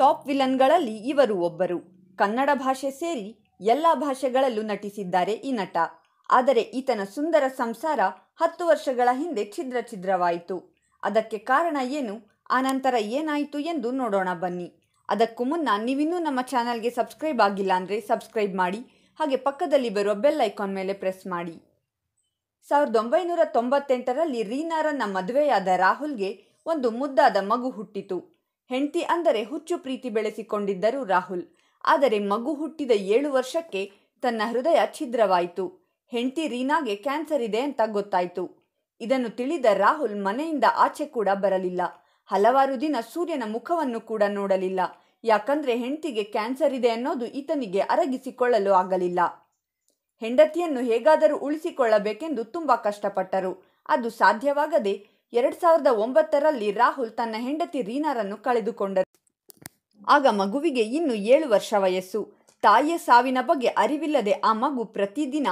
top ವಿಲನ್ಗಳಲ್ಲಿ ಇವರು ಒಬ್ಬರು ಕನ್ನಡ ಭಾಷೆ ಸೇರಿ ಎಲ್ಲ ಭಾಷೆಗಳಲ್ಲೂ ನಟಿಸಿದ್ದಾರೆ ಈ ನಟ ಆದರೆ ಈತನ ಸುಂದರ ಸಂಸಾರ ಹತ್ತು ವರ್ಷಗಳ ಹಿಂದೆ ಛಿದ್ರ ಛಿದ್ರವಾಯಿತು ಅದಕ್ಕೆ ಕಾರಣ ಏನು ನಂತರ ಏನಾಯಿತು ಎಂದು ನೋಡೋಣ ಬನ್ನಿ ಅದಕ್ಕೂ ಮುನ್ನ ನೀವಿನ್ನೂ ನಮ್ಮ ಚಾನಲ್ಗೆ ಸಬ್ಸ್ಕ್ರೈಬ್ ಆಗಿಲ್ಲ ಅಂದರೆ ಸಬ್ಸ್ಕ್ರೈಬ್ ಮಾಡಿ ಹಾಗೆ ಪಕ್ಕದಲ್ಲಿ ಬರುವ ಬೆಲ್ ಐಕಾನ್ ಮೇಲೆ ಪ್ರೆಸ್ ಮಾಡಿ ಸಾವಿರದ ಒಂಬೈನೂರ ತೊಂಬತ್ತೆಂಟರಲ್ಲಿ ರೀನಾರನ್ನ ಮದುವೆಯಾದ ರಾಹುಲ್ಗೆ ಒಂದು ಮುದ್ದಾದ ಮಗು ಹುಟ್ಟಿತು ಹೆಂಡತಿ ಅಂದರೆ ಹುಚ್ಚು ಪ್ರೀತಿ ಬೆಳೆಸಿಕೊಂಡಿದ್ದರು ರಾಹುಲ್ ಆದರೆ ಮಗು ಹುಟ್ಟಿದ ಏಳು ವರ್ಷಕ್ಕೆ ತನ್ನ ಹೃದಯ ಛಿದ್ರವಾಯಿತು ಹೆಂಡತಿ ರೀನಾಗೆ ಕ್ಯಾನ್ಸರ್ ಇದೆ ಅಂತ ಗೊತ್ತಾಯಿತು ಇದನ್ನು ತಿಳಿದ ರಾಹುಲ್ ಮನೆಯಿಂದ ಆಚೆ ಕೂಡ ಬರಲಿಲ್ಲ ಹಲವಾರು ದಿನ ಸೂರ್ಯನ ಮುಖವನ್ನು ಕೂಡ ನೋಡಲಿಲ್ಲ ಯಾಕಂದ್ರೆ ಹೆಂಡತಿಗೆ ಕ್ಯಾನ್ಸರ್ ಇದೆ ಅನ್ನೋದು ಈತನಿಗೆ ಅರಗಿಸಿಕೊಳ್ಳಲು ಆಗಲಿಲ್ಲ ಹೆಂಡತಿಯನ್ನು ಹೇಗಾದರೂ ಉಳಿಸಿಕೊಳ್ಳಬೇಕೆಂದು ತುಂಬಾ ಕಷ್ಟಪಟ್ಟರು ಅದು ಸಾಧ್ಯವಾಗದೆ ಎರಡ್ ಸಾವಿರದ ಒಂಬತ್ತರಲ್ಲಿ ರಾಹುಲ್ ತನ್ನ ಹೆಂಡತಿ ರೀನಾರನ್ನು ಕಳೆದುಕೊಂಡರು ಆಗ ಮಗುವಿಗೆ ಇನ್ನು ಏಳು ವರ್ಷ ವಯಸ್ಸು ತಾಯಿಯ ಸಾವಿನ ಬಗ್ಗೆ ಅರಿವಿಲ್ಲದೆ ಆ ಮಗು ಪ್ರತಿದಿನ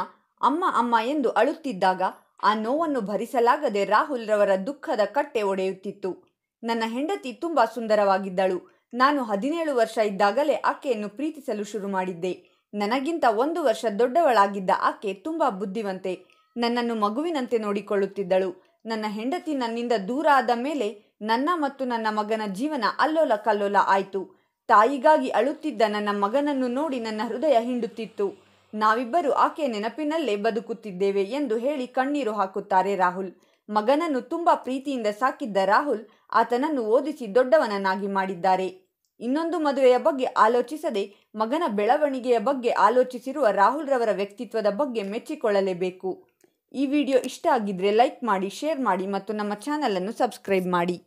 ಅಮ್ಮ ಅಮ್ಮ ಎಂದು ಅಳುತ್ತಿದ್ದಾಗ ಆ ನೋವನ್ನು ಭರಿಸಲಾಗದೆ ರಾಹುಲ್ ರವರ ದುಃಖದ ಕಟ್ಟೆ ಒಡೆಯುತ್ತಿತ್ತು ನನ್ನ ಹೆಂಡತಿ ತುಂಬಾ ಸುಂದರವಾಗಿದ್ದಳು ನಾನು ಹದಿನೇಳು ವರ್ಷ ಇದ್ದಾಗಲೇ ಆಕೆಯನ್ನು ಪ್ರೀತಿಸಲು ಶುರು ಮಾಡಿದ್ದೆ ನನಗಿಂತ ಒಂದು ವರ್ಷ ದೊಡ್ಡವಳಾಗಿದ್ದ ಆಕೆ ತುಂಬಾ ಬುದ್ಧಿವಂತೆ ನನ್ನನ್ನು ಮಗುವಿನಂತೆ ನೋಡಿಕೊಳ್ಳುತ್ತಿದ್ದಳು ನನ್ನ ಹೆಂಡತಿ ನನ್ನಿಂದ ದೂರ ಆದ ಮೇಲೆ ನನ್ನ ಮತ್ತು ನನ್ನ ಮಗನ ಜೀವನ ಅಲ್ಲೋಲ ಕಲ್ಲೋಲ ಆಯಿತು ತಾಯಿಗಾಗಿ ಅಳುತ್ತಿದ್ದ ನನ್ನ ಮಗನನ್ನು ನೋಡಿ ನನ್ನ ಹೃದಯ ಹಿಂಡುತ್ತಿತ್ತು ನಾವಿಬ್ಬರು ಆಕೆ ನೆನಪಿನಲ್ಲೇ ಬದುಕುತ್ತಿದ್ದೇವೆ ಎಂದು ಹೇಳಿ ಕಣ್ಣೀರು ಹಾಕುತ್ತಾರೆ ರಾಹುಲ್ ಮಗನನ್ನು ತುಂಬ ಪ್ರೀತಿಯಿಂದ ಸಾಕಿದ್ದ ರಾಹುಲ್ ಆತನನ್ನು ಓದಿಸಿ ದೊಡ್ಡವನನ್ನಾಗಿ ಮಾಡಿದ್ದಾರೆ ಇನ್ನೊಂದು ಮದುವೆಯ ಬಗ್ಗೆ ಆಲೋಚಿಸದೆ ಮಗನ ಬೆಳವಣಿಗೆಯ ಬಗ್ಗೆ ಆಲೋಚಿಸಿರುವ ರಾಹುಲ್ ರವರ ವ್ಯಕ್ತಿತ್ವದ ಬಗ್ಗೆ ಮೆಚ್ಚಿಕೊಳ್ಳಲೇಬೇಕು ಈ ವಿಡಿಯೋ ಇಷ್ಟ ಆಗಿದ್ರೆ ಲೈಕ್ ಮಾಡಿ ಶೇರ್ ಮಾಡಿ ಮತ್ತು ನಮ್ಮ ಚಾನಲನ್ನು ಸಬ್ಸ್ಕ್ರೈಬ್ ಮಾಡಿ